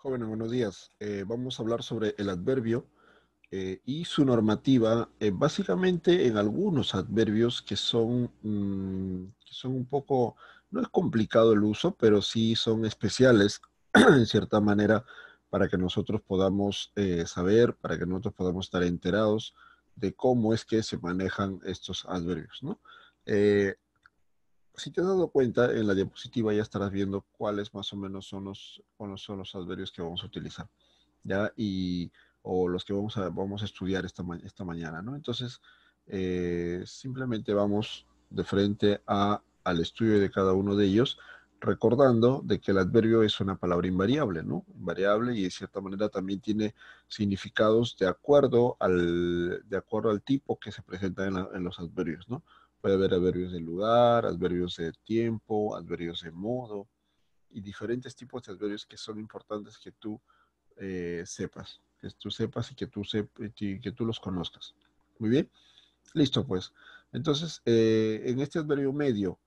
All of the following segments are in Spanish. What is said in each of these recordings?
Jóvenes, buenos días. Eh, vamos a hablar sobre el adverbio eh, y su normativa, eh, básicamente en algunos adverbios que son, mm, que son un poco, no es complicado el uso, pero sí son especiales en cierta manera para que nosotros podamos saber, para que nosotros podamos estar enterados de cómo es que se manejan estos adverbios, ¿no? si te has dado cuenta, en la diapositiva ya estarás viendo cuáles más o menos son los, son los adverbios que vamos a utilizar, ¿ya? Y, o los que vamos a, vamos a estudiar esta, ma esta mañana, ¿no? Entonces, eh, simplemente vamos de frente a, al estudio de cada uno de ellos, recordando de que el adverbio es una palabra invariable, ¿no? Invariable y de cierta manera también tiene significados de acuerdo al, de acuerdo al tipo que se presenta en, en los adverbios, ¿no? Puede haber adverbios de lugar, adverbios de tiempo, adverbios de modo y diferentes tipos de adverbios que son importantes que tú eh, sepas, que tú sepas y que tú, que tú los conozcas. Muy bien, listo pues. Entonces, eh, en este adverbio medio,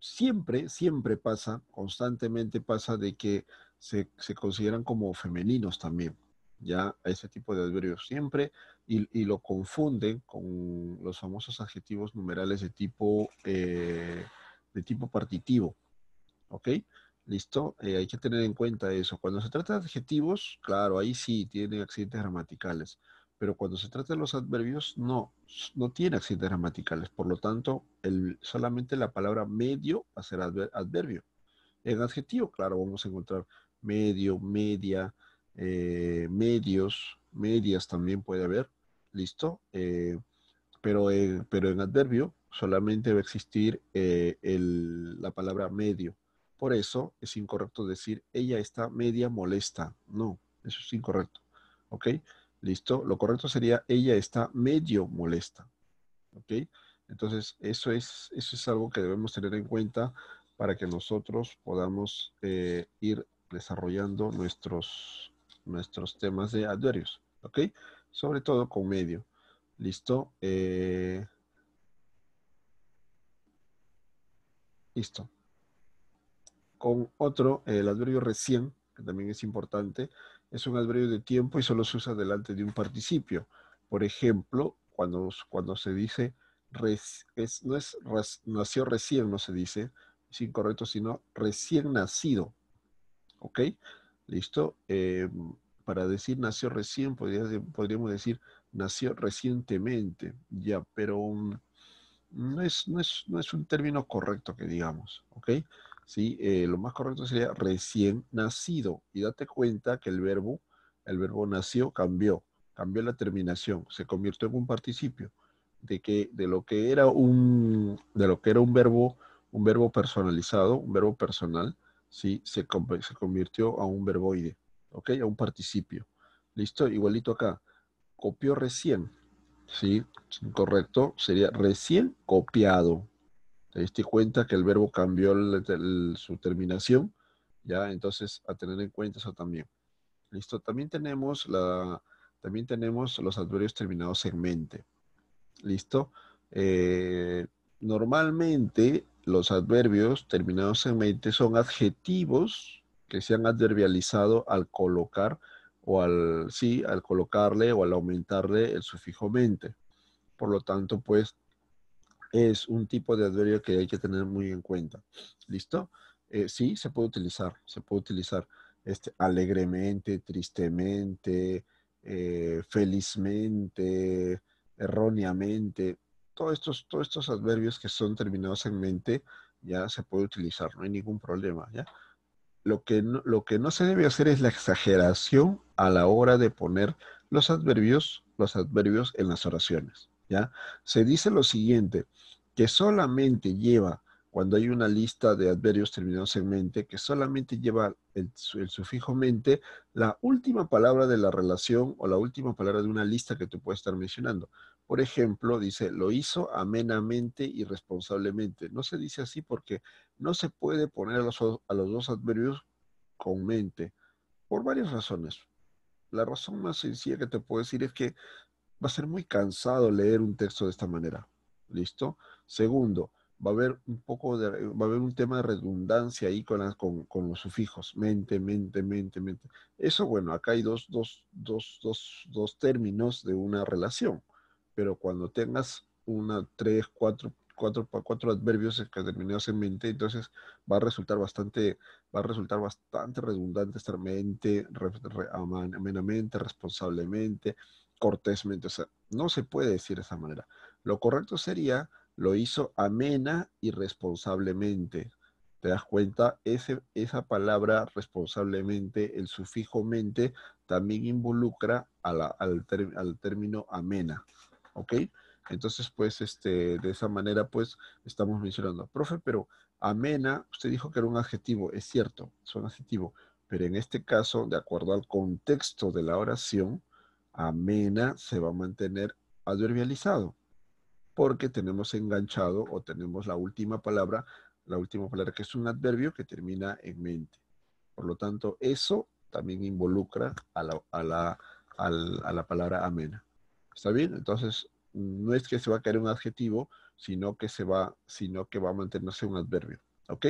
siempre, siempre pasa, constantemente pasa de que se, se consideran como femeninos también ya ese tipo de adverbios siempre y, lo confunden con los famosos adjetivos numerales de tipo, eh, de tipo partitivo. ¿Ok? ¿Listo? Eh, hay que tener en cuenta eso. Cuando se trata de adjetivos, claro, ahí sí tiene accidentes gramaticales. Pero cuando se trata de los adverbios, no, no tiene accidentes gramaticales. Por lo tanto, el, solamente la palabra medio va a ser adverbio. En adjetivo, claro, vamos a encontrar medio, media, eh, medios, medias también puede haber, listo, eh, pero, en, eh, pero en adverbio solamente va a existir la palabra medio. Por eso es incorrecto decir ella está media molesta. No, eso es incorrecto. ¿Ok? Listo. Lo correcto sería ella está medio molesta. ¿Ok? Entonces, eso es, eso es algo que debemos tener en cuenta para que nosotros podamos ir desarrollando nuestros nuestros temas de adverbios, ¿ok? Sobre todo con medio. Listo. Eh, listo. Con otro, eh, el adverbio recién, que también es importante, es un adverbio de tiempo y solo se usa delante de un participio. Por ejemplo, cuando, cuando se dice, no es nació recién, no se dice, es incorrecto, sino recién nacido. ¿Ok? ¿Listo? Eh, para decir nació recién, podríamos decir nació recientemente, ya, pero mm, no, es, no, es, no, es, un término correcto que digamos, ¿ok? Sí, eh, lo más correcto sería recién nacido. Y date cuenta que el verbo, el verbo nació, cambió, cambió la terminación, se convirtió en un participio de que de lo que era un de lo que era un verbo un verbo personalizado, un verbo personal, ¿sí? Se, se convirtió a un verboide, ¿ok? A un participio. ¿Listo? Igualito acá. Copió recién, ¿sí? Correcto. Sería recién copiado. Te diste cuenta que el verbo cambió su terminación, ¿ya? Entonces, a tener en cuenta eso también. ¿Listo? También tenemos, la, también tenemos los adverbios terminados en mente. ¿Listo? Eh, normalmente los adverbios terminados en mente son adjetivos que se han adverbializado al colocar o al, sí, al colocarle o al aumentarle el sufijo mente. Por lo tanto, pues, es un tipo de adverbio que hay que tener muy en cuenta. ¿Listo? Eh, sí, se puede utilizar, se puede utilizar este, alegremente, tristemente, eh, felizmente, erróneamente, todos estos, adverbios que son terminados en mente, ya se puede utilizar, no hay ningún problema, ¿ya? Lo que, no, se debe hacer es la exageración a la hora de poner los adverbios, los adverbios en las oraciones, ¿ya? Se dice lo siguiente, que solamente lleva, cuando hay una lista de adverbios terminados en mente, que solamente lleva el, sufijo mente, la última palabra de la relación o la última palabra de una lista que tú puedes estar mencionando por ejemplo, dice, lo hizo amenamente y responsablemente. No se dice así porque no se puede poner a los, a los dos adverbios con mente, por varias razones. La razón más sencilla que te puedo decir es que va a ser muy cansado leer un texto de esta manera. ¿Listo? Segundo, va a haber un poco de, va a haber un tema de redundancia ahí con, con, con, los sufijos, mente, mente, mente, mente. Eso, bueno, acá hay dos, dos, dos, dos, dos términos de una relación pero cuando tengas una, tres, cuatro, cuatro, cuatro adverbios terminados en mente, entonces va a resultar bastante, va a resultar bastante redundante estar mente, amenamente, responsablemente, cortésmente. O sea, no se puede decir de esa manera. Lo correcto sería, lo hizo amena y responsablemente. ¿Te das cuenta? Ese, esa palabra responsablemente, el sufijo mente, también involucra a la, al término amena. ¿ok? Entonces, pues, este, de esa manera, pues, estamos mencionando, profe, pero amena, usted dijo que era un adjetivo, es cierto, es un adjetivo, pero en este caso, de acuerdo al contexto de la oración, amena se va a mantener adverbializado, porque tenemos enganchado o tenemos la última palabra, la última palabra que es un adverbio que termina en mente. Por lo tanto, eso también involucra a la, a la, a la palabra amena. ¿Está bien? Entonces, mm, no es que se va a caer un adjetivo, sino que se va, sino que va a mantenerse un adverbio. ¿Ok?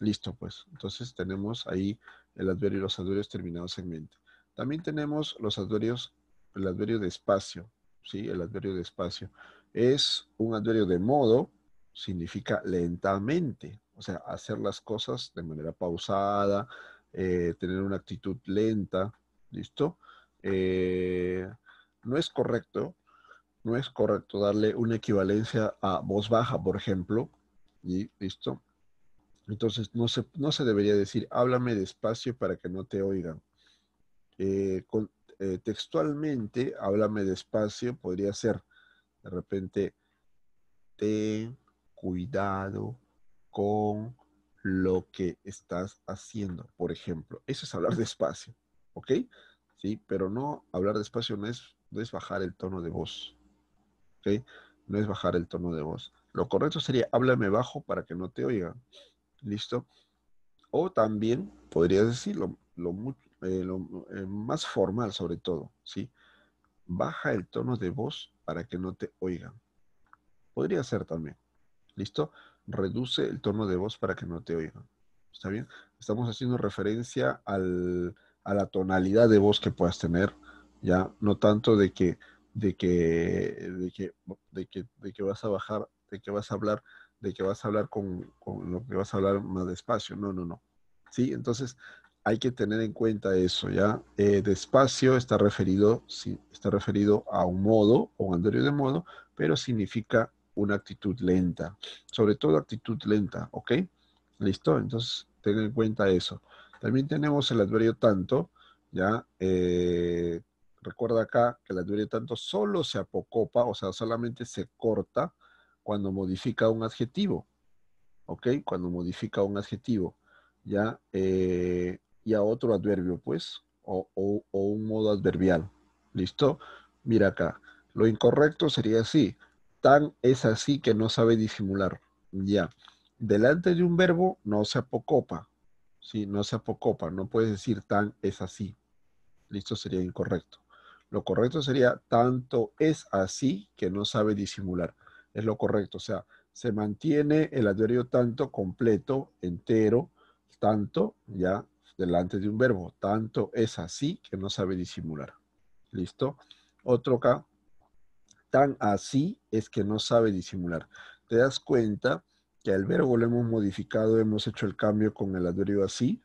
Listo, pues. Entonces tenemos ahí el adverbio y los adverbios terminados en mente. También tenemos los adverbios, el adverbio de espacio, ¿sí? El adverbio de espacio. Es un adverbio de modo, significa lentamente, o sea, hacer las cosas de manera pausada, eh, tener una actitud lenta, ¿listo? Eh, no es correcto, no es correcto darle una equivalencia a voz baja, por ejemplo, y listo. Entonces, no se, no se debería decir, háblame despacio para que no te oigan. Eh, eh, textualmente, háblame despacio podría ser, de repente, ten cuidado con lo que estás haciendo, por ejemplo. Eso es hablar despacio, ¿ok? Sí, pero no, hablar despacio no es no es bajar el tono de voz. ¿Ok? No es bajar el tono de voz. Lo correcto sería háblame bajo para que no te oigan. ¿Listo? O también podrías decirlo lo, eh, eh, más formal sobre todo, ¿sí? Baja el tono de voz para que no te oigan. Podría ser también. ¿Listo? Reduce el tono de voz para que no te oigan. ¿Está bien? Estamos haciendo referencia al, a la tonalidad de voz que puedas tener ya no tanto de que, de que, de que, de que, de que vas a bajar, de que vas a hablar, de que vas a hablar con, con lo que vas a hablar más despacio, no, no, no. Sí, entonces hay que tener en cuenta eso, ¿ya? Eh, despacio está referido, sí, está referido a un modo o un de modo, pero significa una actitud lenta, sobre todo actitud lenta, ¿ok? Listo, entonces ten en cuenta eso. También tenemos el adverbio tanto, ¿ya? Eh, Recuerda acá que la adverbio tanto solo se apocopa, o sea, solamente se corta cuando modifica un adjetivo. ¿Ok? Cuando modifica un adjetivo. ¿Ya? Eh, y a otro adverbio, pues, o, o un modo adverbial. ¿Listo? Mira acá. Lo incorrecto sería así. Tan es así que no sabe disimular. Ya. Delante de un verbo no se apocopa. Sí, no se apocopa. No puedes decir tan es así. Listo, sería incorrecto. Lo correcto sería, tanto es así que no sabe disimular. Es lo correcto, o sea, se mantiene el adverbio tanto completo, entero, tanto, ya, delante de un verbo. Tanto es así que no sabe disimular. ¿Listo? Otro acá. Tan así es que no sabe disimular. Te das cuenta que al verbo lo hemos modificado, hemos hecho el cambio con el adverbio así.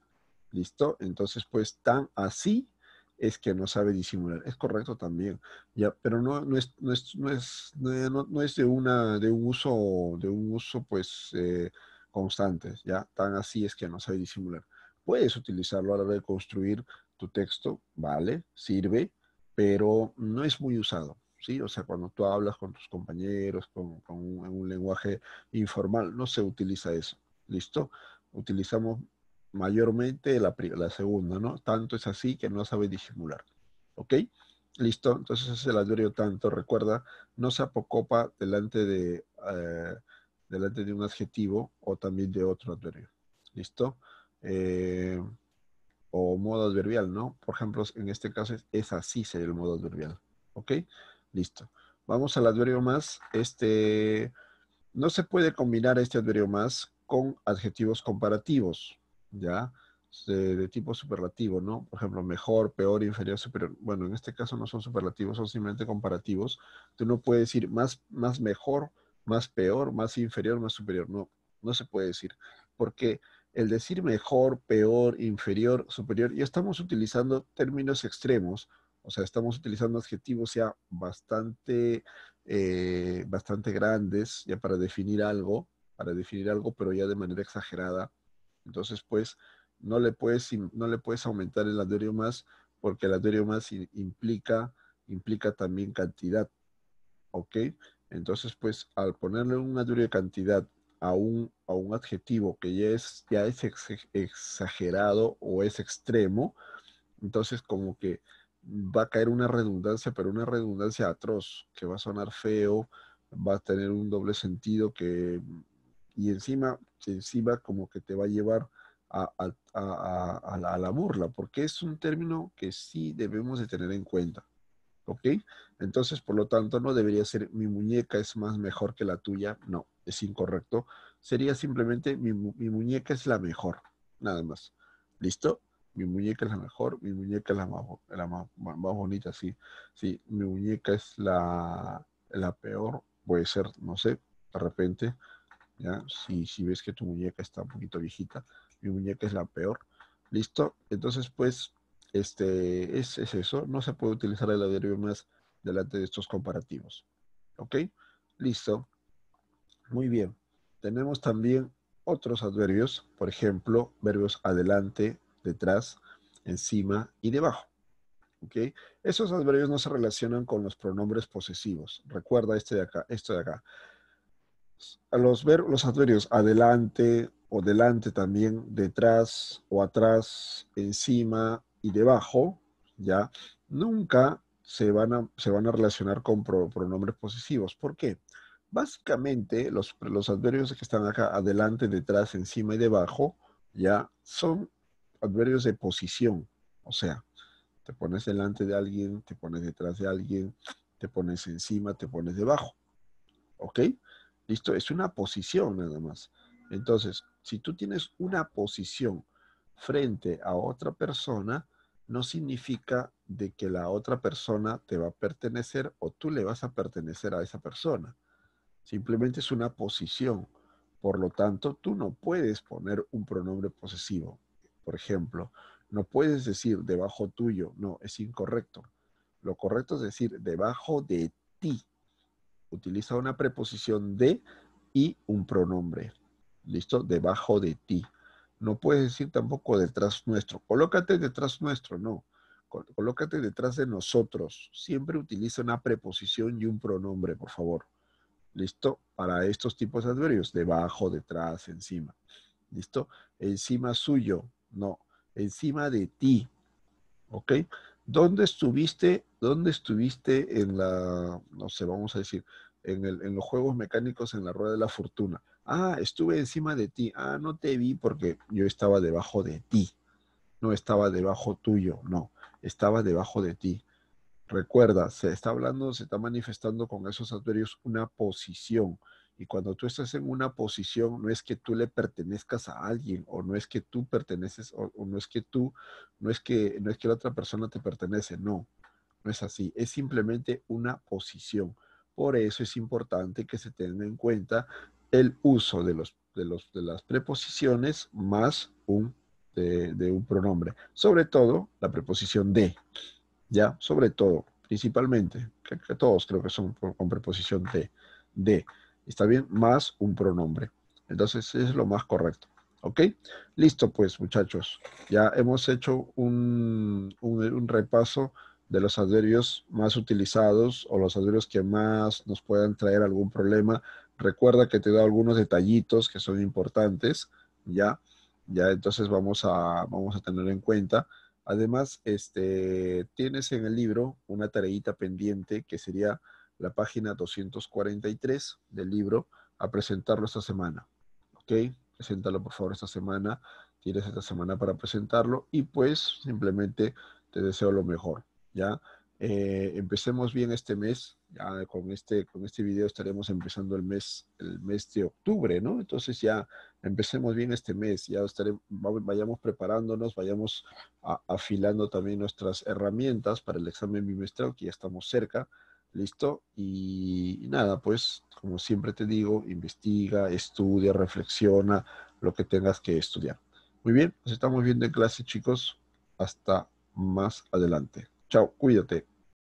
¿Listo? Entonces, pues, tan así es que no sabe disimular. Es correcto también, ya, pero no, no, es, no, es, es, de, una, de, un uso, de un uso pues, eh, constante, ya, tan así es que no sabe disimular. Puedes utilizarlo a la hora de construir tu texto, vale, sirve, pero no es muy usado. ¿Sí? O sea, cuando tú hablas con tus compañeros, con, un, un lenguaje informal, no se utiliza eso. ¿Listo? Utilizamos mayormente la, segunda, ¿no? Tanto es así que no sabe disimular, ¿ok? Listo, entonces es el adverbio tanto, recuerda, no se apocopa delante de, eh, delante de un adjetivo o también de otro adverbio, ¿listo? Eh, o modo adverbial, ¿no? Por ejemplo, en este caso es, así sería el modo adverbial, ¿ok? Listo. Vamos al adverbio más. Este, no se puede combinar este adverbio más con adjetivos comparativos. ¿ya? De, tipo superlativo, ¿no? Por ejemplo, mejor, peor, inferior, superior. Bueno, en este caso no son superlativos, son simplemente comparativos. Tú no puedes decir más, más mejor, más peor, más inferior, más superior. No, no se puede decir. Porque el decir mejor, peor, inferior, superior, ya estamos utilizando términos extremos. O sea, estamos utilizando adjetivos ya bastante, eh, bastante grandes, ya para definir algo, para definir algo, pero ya de manera exagerada entonces, pues, no le puedes, no le puedes aumentar el adverbio más porque el adverbio más implica, implica también cantidad. ¿Ok? Entonces, pues, al ponerle un adverio de cantidad a un, a un adjetivo que ya es, ya es exagerado o es extremo, entonces como que va a caer una redundancia, pero una redundancia atroz, que va a sonar feo, va a tener un doble sentido que y encima, encima como que te va a llevar a, a, a, la, a, la, burla, porque es un término que sí debemos de tener en cuenta. ¿Ok? Entonces, por lo tanto, no debería ser mi muñeca es más mejor que la tuya. No, es incorrecto. Sería simplemente mi, mi muñeca es la mejor. Nada más. ¿Listo? mi muñeca es la mejor, mi muñeca es la más, la más bonita, sí, sí, mi muñeca es la, la, peor, puede ser, no sé, de repente, si, ves que tu muñeca está un poquito viejita, mi muñeca es la peor, ¿listo? Entonces, pues, este, es, eso, no se puede utilizar el adverbio más delante de estos comparativos, ¿ok? Listo, muy bien. Tenemos también otros adverbios, por ejemplo, verbos adelante, detrás, encima y debajo. ¿Ok? Esos adverbios no se relacionan con los pronombres posesivos. Recuerda este de acá, esto de acá los, ver, los adverbios adelante o delante también, detrás o atrás, encima y debajo, ¿ya? Nunca se van a, se van a relacionar con pronombres posesivos. ¿Por qué? Básicamente, los, los adverbios que están acá, adelante, detrás, encima y debajo, ya son adverbios de posición. O sea, te pones delante de alguien, te pones detrás de alguien, te pones encima, te pones debajo. ¿Ok? ¿Listo? Es una posición nada más. Entonces, si tú tienes una posición frente a otra persona, no significa de que la otra persona te va a pertenecer o tú le vas a pertenecer a esa persona. Simplemente es una posición. Por lo tanto, tú no puedes poner un pronombre posesivo. Por ejemplo, no puedes decir debajo tuyo. No, es incorrecto. Lo correcto es decir debajo de ti utiliza una preposición de y un pronombre. ¿Listo? Debajo de ti. No puedes decir tampoco detrás nuestro. Colócate detrás nuestro, no. Colócate detrás de nosotros. Siempre utiliza una preposición y un pronombre, por favor. ¿Listo? Para estos tipos de adverbios. Debajo, detrás, encima. ¿Listo? Encima suyo. No. Encima de ti. ¿Ok? ¿Dónde estuviste, dónde estuviste en la, no sé, vamos a decir, en, en los juegos mecánicos en la rueda de la fortuna? Ah, estuve encima de ti. Ah, no te vi porque yo estaba debajo de ti. No estaba debajo tuyo, no. Estaba debajo de ti. Recuerda, se está hablando, se está manifestando con esos adverbios una posición. Y cuando tú estás en una posición, no es que tú le pertenezcas a alguien, o no es que tú perteneces, o, no es que tú, no es que, no es que la otra persona te pertenece, no, no es así, es simplemente una posición. Por eso es importante que se tenga en cuenta el uso de, los, de, los, las preposiciones más un, de, un pronombre. Sobre todo la preposición de, ¿ya? Sobre todo, principalmente, que, todos creo que son con preposición de, de está bien, más un pronombre. Entonces es lo más correcto. ¿Ok? Listo pues muchachos. Ya hemos hecho un, un, repaso de los adverbios más utilizados o los adverbios que más nos puedan traer algún problema. Recuerda que te da algunos detallitos que son importantes, ¿ya? Ya entonces vamos a, vamos a tener en cuenta. Además, este, tienes en el libro una tareita pendiente que sería la página 243 del libro, a presentarlo esta semana. ¿Ok? Preséntalo, por favor, esta semana. Tienes esta semana para presentarlo y pues simplemente te deseo lo mejor. ¿Ya? Eh, empecemos bien este mes. Ya con este, con este video estaremos empezando el mes, el mes de octubre, ¿no? Entonces ya empecemos bien este mes. Ya estaremos, vayamos preparándonos, vayamos afilando también nuestras herramientas para el examen bimestral, que ya estamos cerca. ¿Listo? Y, nada, pues como siempre te digo, investiga, estudia, reflexiona lo que tengas que estudiar. Muy bien, nos estamos viendo en clase chicos. Hasta más adelante. Chao, cuídate.